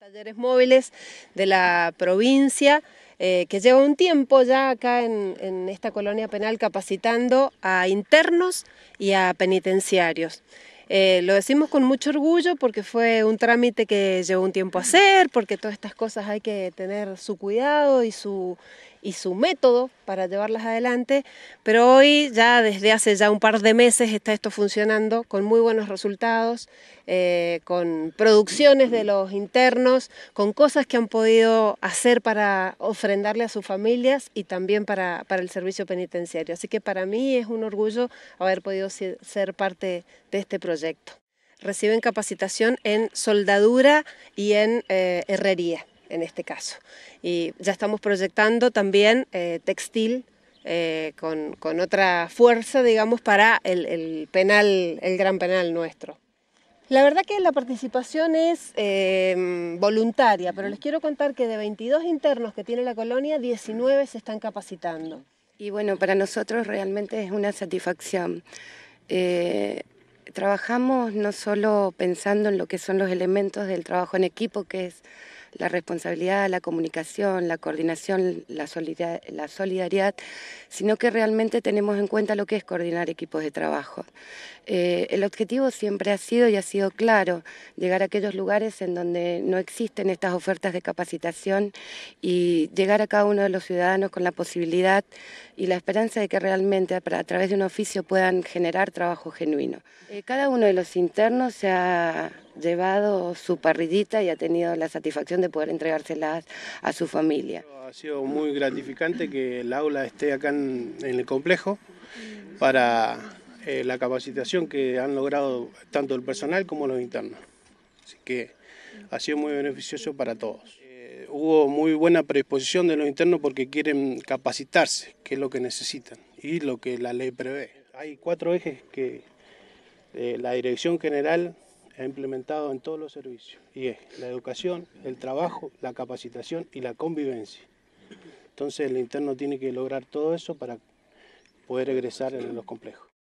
talleres móviles de la provincia, eh, que lleva un tiempo ya acá en, esta colonia penal capacitando a internos y a penitenciarios. Eh, lo decimos con mucho orgullo porque fue un trámite que llevó un tiempo a hacer, porque todas estas cosas hay que tener su cuidado y su, y su método para llevarlas adelante, pero hoy ya desde hace ya un par de meses está esto funcionando con muy buenos resultados, eh, con producciones de los internos, con cosas que han podido hacer para ofrendarle a sus familias y también para, para el servicio penitenciario. Así que para mí es un orgullo haber podido ser parte de este proyecto. Reciben capacitación en soldadura y en eh, herrería en este caso. Y ya estamos proyectando también eh, textil eh, con, otra fuerza, digamos, para el, penal, el gran penal nuestro. La verdad que la participación es em, voluntaria, pero les quiero contar que de 22 internos que tiene la colonia, 19 se están capacitando. Y bueno, para nosotros realmente es una satisfacción. Eh, Trabajamos no solo pensando en lo que son los elementos del trabajo en equipo, que es la responsabilidad, la comunicación, la coordinación, la solidaridad, sino que realmente tenemos en cuenta lo que es coordinar equipos de trabajo. Eh, el objetivo siempre ha sido y ha sido claro, llegar a aquellos lugares en donde no existen estas ofertas de capacitación y llegar a cada uno de los ciudadanos con la posibilidad y la esperanza de que realmente a través de un oficio puedan generar trabajo genuino. Eh, eh, cada uno de los internos se ha llevado su parrillita y ha tenido la satisfacción de poder entregárselas a su familia. Ha sido muy gratificante que el aula esté acá en, el complejo para eh, la capacitación que han logrado tanto el personal como los internos. Así que ha sido muy beneficioso para todos. Eh, hubo muy buena predisposición de los internos porque quieren capacitarse, que es lo que necesitan y lo que la ley prevé. Hay cuatro ejes que eh, la Dirección General ha implementado en todos los servicios y es la educación, el trabajo, la capacitación y la convivencia. Entonces el interno tiene que lograr todo eso para poder regresar en los complejos.